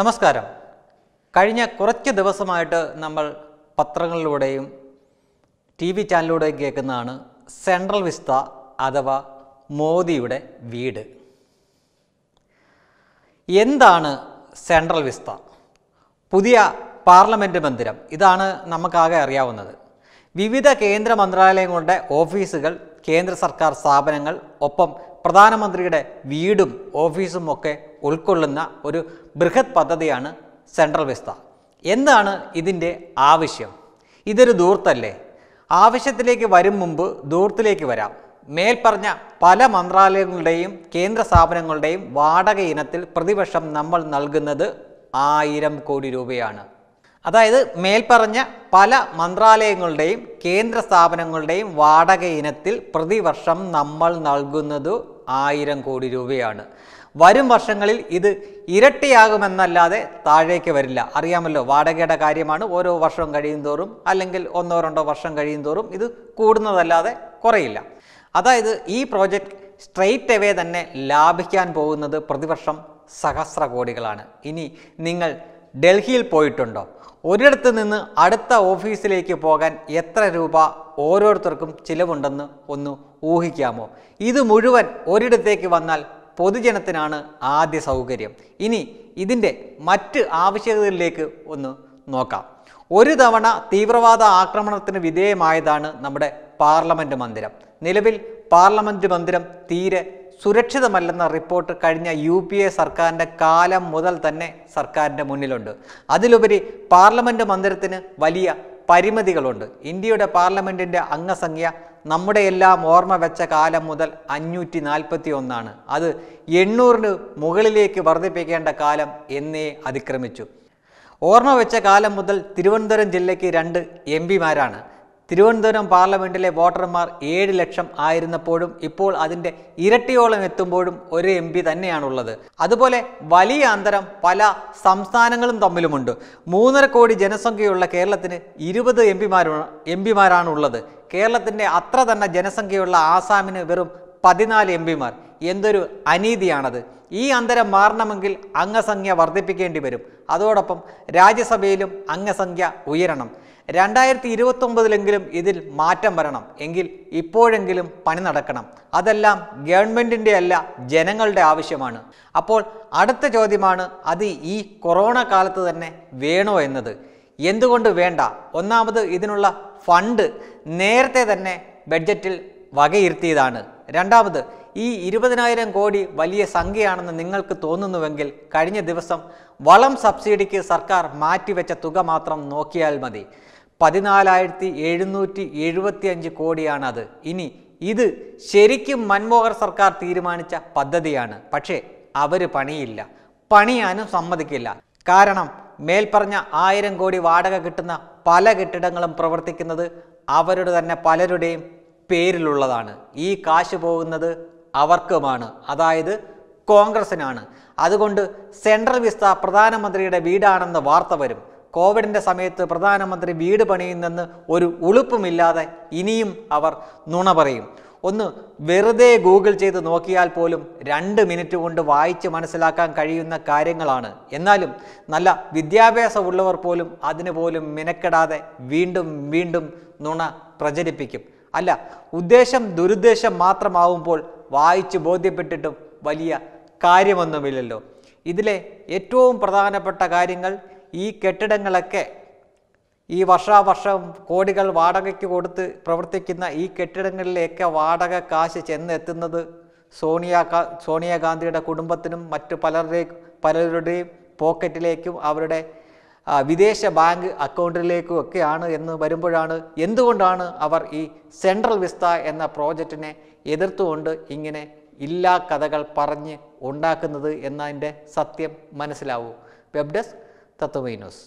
നമസ്കാരം കഴിഞ്ഞ കുറച്ച് ദിവസമായിട്ട് നമ്മൾ പത്രങ്ങളിലൂടെയും ടി വി ചാനലിലൂടെയും കേൾക്കുന്നതാണ് സെൻട്രൽ വിസ്ത അഥവാ മോദിയുടെ വീട് എന്താണ് സെൻട്രൽ വിസ്ത പുതിയ പാർലമെൻറ്റ് മന്ദിരം ഇതാണ് നമുക്കാകെ അറിയാവുന്നത് വിവിധ കേന്ദ്ര മന്ത്രാലയങ്ങളുടെ ഓഫീസുകൾ കേന്ദ്ര സർക്കാർ സ്ഥാപനങ്ങൾ ഒപ്പം പ്രധാനമന്ത്രിയുടെ വീടും ഓഫീസും ഒക്കെ ഉൾക്കൊള്ളുന്ന ഒരു ബൃഹത് പദ്ധതിയാണ് സെൻട്രൽ വിസ്ത എന്താണ് ഇതിൻ്റെ ആവശ്യം ഇതൊരു ദൂർത്തല്ലേ ആവശ്യത്തിലേക്ക് വരും മുമ്പ് ദൂർത്തിലേക്ക് വരാം മേൽപ്പറഞ്ഞ പല മന്ത്രാലയങ്ങളുടെയും കേന്ദ്ര സ്ഥാപനങ്ങളുടെയും വാടക ഇനത്തിൽ പ്രതിവർഷം നമ്മൾ നൽകുന്നത് ആയിരം കോടി രൂപയാണ് അതായത് മേൽപ്പറഞ്ഞ പല മന്ത്രാലയങ്ങളുടെയും കേന്ദ്ര സ്ഥാപനങ്ങളുടെയും വാടക ഇനത്തിൽ പ്രതിവർഷം നമ്മൾ നൽകുന്നത് ആയിരം കോടി രൂപയാണ് വരും വർഷങ്ങളിൽ ഇത് ഇരട്ടിയാകുമെന്നല്ലാതെ താഴേക്ക് വരില്ല അറിയാമല്ലോ വാടകയുടെ കാര്യമാണ് ഓരോ വർഷവും കഴിയുന്തോറും അല്ലെങ്കിൽ ഒന്നോ രണ്ടോ വർഷം കഴിയുന്തോറും ഇത് കൂടുന്നതല്ലാതെ കുറയില്ല അതായത് ഈ പ്രോജക്റ്റ് സ്ട്രെയിറ്റ് എവേ തന്നെ ലാഭിക്കാൻ പോകുന്നത് പ്രതിവർഷം സഹസ്ര കോടികളാണ് ഇനി നിങ്ങൾ ഡൽഹിയിൽ പോയിട്ടുണ്ടോ ഒരിടത്ത് നിന്ന് അടുത്ത ഓഫീസിലേക്ക് പോകാൻ എത്ര രൂപ ഓരോരുത്തർക്കും ചിലവുണ്ടെന്ന് ഒന്ന് ഊഹിക്കാമോ ഇത് മുഴുവൻ ഒരിടത്തേക്ക് വന്നാൽ പൊതുജനത്തിനാണ് ആദ്യ സൗകര്യം ഇനി ഇതിൻ്റെ മറ്റ് ആവശ്യകതകളിലേക്ക് ഒന്ന് നോക്കാം ഒരു തവണ തീവ്രവാദ ആക്രമണത്തിന് വിധേയമായതാണ് നമ്മുടെ പാർലമെൻറ്റ് മന്ദിരം നിലവിൽ പാർലമെൻറ്റ് മന്ദിരം തീരെ സുരക്ഷിതമല്ലെന്ന റിപ്പോർട്ട് കഴിഞ്ഞ യു പി എ സർക്കാരിൻ്റെ കാലം മുതൽ തന്നെ സർക്കാരിൻ്റെ മുന്നിലുണ്ട് അതിലുപരി പാർലമെൻറ്റ് മന്ദിരത്തിന് വലിയ പരിമിതികളുണ്ട് ഇന്ത്യയുടെ പാർലമെൻറ്റിൻ്റെ അംഗസംഖ്യ നമ്മുടെ എല്ലാം ഓർമ്മ വെച്ച കാലം മുതൽ അഞ്ഞൂറ്റി നാൽപ്പത്തി ഒന്നാണ് അത് എണ്ണൂറിന് മുകളിലേക്ക് വർദ്ധിപ്പിക്കേണ്ട കാലം എന്നേ അതിക്രമിച്ചു ഓർമ്മ വെച്ച കാലം മുതൽ തിരുവനന്തപുരം ജില്ലയ്ക്ക് രണ്ട് എം പിമാരാണ് തിരുവനന്തപുരം പാർലമെൻറ്റിലെ വോട്ടർമാർ ഏഴ് ലക്ഷം ആയിരുന്നപ്പോഴും ഇപ്പോൾ അതിൻ്റെ ഇരട്ടിയോളം എത്തുമ്പോഴും ഒരു എം പി തന്നെയാണുള്ളത് അതുപോലെ വലിയ അന്തരം പല സംസ്ഥാനങ്ങളും തമ്മിലുമുണ്ട് മൂന്നര കോടി ജനസംഖ്യയുള്ള കേരളത്തിന് ഇരുപത് എം പിമാരും എം പിമാരാണുള്ളത് കേരളത്തിൻ്റെ അത്ര തന്നെ ജനസംഖ്യയുള്ള ആസാമിന് വെറും പതിനാല് എം പിമാർ എന്തൊരു അനീതിയാണത് ഈ അന്തരം മാറണമെങ്കിൽ അംഗസംഖ്യ വർദ്ധിപ്പിക്കേണ്ടി വരും അതോടൊപ്പം രാജ്യസഭയിലും അംഗസംഖ്യ ഉയരണം രണ്ടായിരത്തി ഇരുപത്തൊമ്പതിലെങ്കിലും ഇതിൽ മാറ്റം വരണം എങ്കിൽ ഇപ്പോഴെങ്കിലും പണി നടക്കണം അതെല്ലാം ഗവൺമെൻറ്റിൻ്റെ അല്ല ജനങ്ങളുടെ ആവശ്യമാണ് അപ്പോൾ അടുത്ത ചോദ്യമാണ് അത് ഈ കൊറോണ കാലത്ത് തന്നെ വേണോ എന്നത് എന്തുകൊണ്ട് വേണ്ട ഒന്നാമത് ഇതിനുള്ള ഫണ്ട് നേരത്തെ തന്നെ ബഡ്ജറ്റിൽ വകയിരുത്തിയതാണ് രണ്ടാമത് ഈ ഇരുപതിനായിരം കോടി വലിയ സംഖ്യയാണെന്ന് നിങ്ങൾക്ക് തോന്നുന്നുവെങ്കിൽ കഴിഞ്ഞ ദിവസം വളം സബ്സിഡിക്ക് സർക്കാർ മാറ്റിവെച്ച തുക മാത്രം നോക്കിയാൽ മതി പതിനാലായിരത്തി എഴുന്നൂറ്റി എഴുപത്തി അഞ്ച് കോടിയാണത് ഇനി ഇത് ശരിക്കും മൻമോഹൻ സർക്കാർ തീരുമാനിച്ച പദ്ധതിയാണ് പക്ഷേ അവർ പണിയില്ല പണിയാനും സമ്മതിക്കില്ല കാരണം മേൽപ്പറഞ്ഞ ആയിരം കോടി വാടക കിട്ടുന്ന പല കെട്ടിടങ്ങളും പ്രവർത്തിക്കുന്നത് അവരുടെ തന്നെ പലരുടെയും പേരിലുള്ളതാണ് ഈ കാശ് പോകുന്നത് അവർക്കുമാണ് അതായത് കോൺഗ്രസിനാണ് അതുകൊണ്ട് സെൻട്രൽ വിസ്ത പ്രധാനമന്ത്രിയുടെ വീടാണെന്ന് വാർത്ത വരും കോവിഡിൻ്റെ സമയത്ത് പ്രധാനമന്ത്രി വീട് പണിയുന്നെന്ന് ഒരു ഉളുപ്പുമില്ലാതെ ഇനിയും അവർ നുണ പറയും ഒന്ന് വെറുതെ ഗൂഗിൾ ചെയ്ത് നോക്കിയാൽ പോലും രണ്ട് മിനിറ്റ് കൊണ്ട് വായിച്ച് മനസ്സിലാക്കാൻ കഴിയുന്ന കാര്യങ്ങളാണ് എന്നാലും നല്ല വിദ്യാഭ്യാസമുള്ളവർ പോലും അതിനു പോലും മിനക്കെടാതെ വീണ്ടും വീണ്ടും നുണ പ്രചരിപ്പിക്കും അല്ല ഉദ്ദേശം ദുരുദ്ദേശം മാത്രമാവുമ്പോൾ വായിച്ച് ബോധ്യപ്പെട്ടിട്ടും വലിയ കാര്യമൊന്നുമില്ലല്ലോ ഇതിലെ ഏറ്റവും പ്രധാനപ്പെട്ട കാര്യങ്ങൾ ഈ കെട്ടിടങ്ങളൊക്കെ ഈ വർഷാവർഷം കോടികൾ വാടകയ്ക്ക് കൊടുത്ത് പ്രവർത്തിക്കുന്ന ഈ കെട്ടിടങ്ങളിലേക്ക് വാടക കാശ് ചെന്നെത്തുന്നത് സോണിയ സോണിയാഗാന്ധിയുടെ കുടുംബത്തിനും മറ്റു പലരുടെയും പലരുടെയും പോക്കറ്റിലേക്കും അവരുടെ വിദേശ ബാങ്ക് അക്കൗണ്ടിലേക്കും ഒക്കെയാണ് എന്ന് വരുമ്പോഴാണ് എന്തുകൊണ്ടാണ് അവർ ഈ സെൻട്രൽ വിസ്ത എന്ന പ്രോജക്റ്റിനെ എതിർത്തുകൊണ്ട് ഇങ്ങനെ ഇല്ലാ കഥകൾ പറഞ്ഞ് ഉണ്ടാക്കുന്നത് എന്നതിൻ്റെ സത്യം മനസ്സിലാവൂ വെബ് ഡെസ്ക് തത്വമൈ ന്യൂസ്